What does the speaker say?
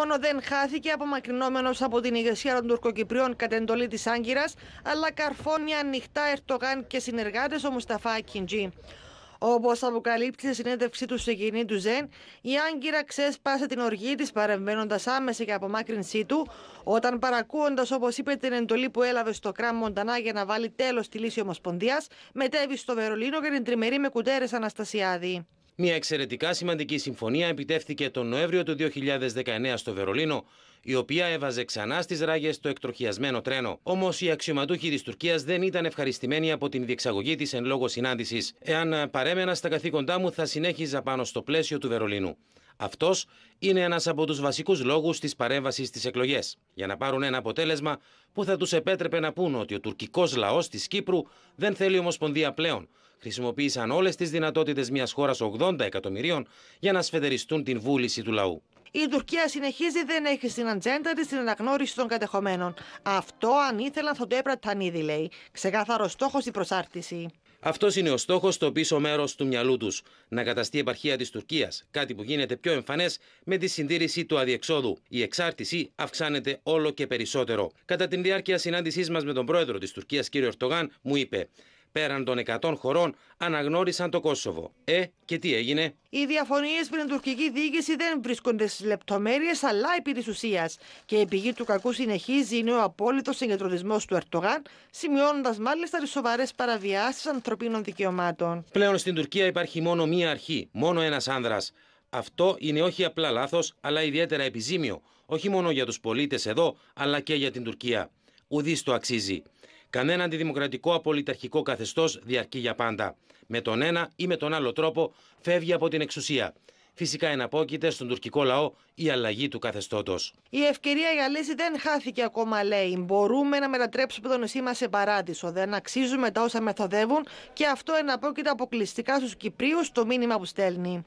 μόνο δεν χάθηκε απομακρυνόμενος από την ηγεσία των Τουρκοκυπρίων κατ' εντολή της Άγκυρας, αλλά καρφώνει ανοιχτά Ερτογάν και συνεργάτες ο Μουσταφά Κιντζή. Όπω αποκαλύπτει στη συνέντευξή του σε κοινή του Ζεν, η Άγκυρα ξέσπασε την οργή της παρεμβαίνοντας άμεσα για απομάκρυνσή του, όταν παρακούοντας, όπως είπε, την εντολή που έλαβε στο Κράμ Μοντανά για να βάλει τέλος στη λύση Ομοσπονδίας, μετέβη στο Βερολίνο για την τριμερή με κουτέρες Αναστασιάδη. Μια εξαιρετικά σημαντική συμφωνία επιτεύχθηκε τον Νοέμβριο του 2019 στο Βερολίνο, η οποία έβαζε ξανά στις ράγες το εκτροχιασμένο τρένο. Όμως οι αξιωματούχοι της Τουρκίας δεν ήταν ευχαριστημένοι από την διεξαγωγή της εν λόγω συνάντησης. Εάν παρέμενα στα καθήκοντά μου, θα συνέχιζα πάνω στο πλαίσιο του Βερολίνου. Αυτός είναι ένας από τους βασικούς λόγους της παρέμβασης στις εκλογές. Για να πάρουν ένα αποτέλεσμα που θα τους επέτρεπε να πούν ότι ο τουρκικός λαός της Κύπρου δεν θέλει Ομοσπονδία πλέον χρησιμοποίησαν όλες τις δυνατότητες μιας χώρας 80 εκατομμυρίων για να σφεδεριστούν την βούληση του λαού. Η Τουρκία συνεχίζει δεν έχει στην ατζέντα της την αναγνώριση των κατεχομένων. Αυτό αν ήθελαν θα το έπραταν ήδη, λέει. Ξεκάθαρο στόχος η προσάρτηση. Αυτός είναι ο στόχος στο πίσω μέρος του μυαλού τους. Να καταστεί επαρχία της Τουρκίας. Κάτι που γίνεται πιο εμφανές με τη συντήρηση του αδιεξόδου. Η εξάρτηση αυξάνεται όλο και περισσότερο. Κατά την διάρκεια συνάντησής μας με τον πρόεδρο της Τουρκίας, κ. Ερτογάν, μου είπε: πέραν των 100 χωρών αναγνώρισαν το Κόσοβο. Ε, και τι έγινε. Οι διαφωνίες με την τουρκική διοίκηση δεν βρίσκονται στις λεπτομέρειες, αλλά επί της ουσίας. Και η πηγή του κακού συνεχίζει είναι ο απόλυτος συγκεντρωτισμός του Ερτογάν, σημειώνοντας μάλιστα τις σοβαρές παραβιάσεις ανθρωπίνων δικαιωμάτων. Πλέον στην Τουρκία υπάρχει μόνο μία αρχή, μόνο ένας άνδρας. Αυτό είναι όχι απλά λάθος, αλλά ιδιαίτερα επιζήμιο, όχι μόνο για τους πολίτες εδώ, αλλά και για την Τουρκία. Ουδής το αξίζει. Κανένα αντιδημοκρατικό απολυταρχικό καθεστώς διαρκεί για πάντα. Με τον ένα ή με τον άλλο τρόπο φεύγει από την εξουσία. Φυσικά εναπόκειται στον τουρκικό λαό η αλλαγή του καθεστώτος. Η ευκαιρία για λύση δεν χάθηκε ακόμα, λέει. Μπορούμε να μετατρέψουμε το νησί μας σε παράδεισο. Δεν αξίζουμε τα όσα μεθοδεύουν και αυτό εναπόκειται αποκλειστικά στους Κυπρίους το μήνυμα που στέλνει.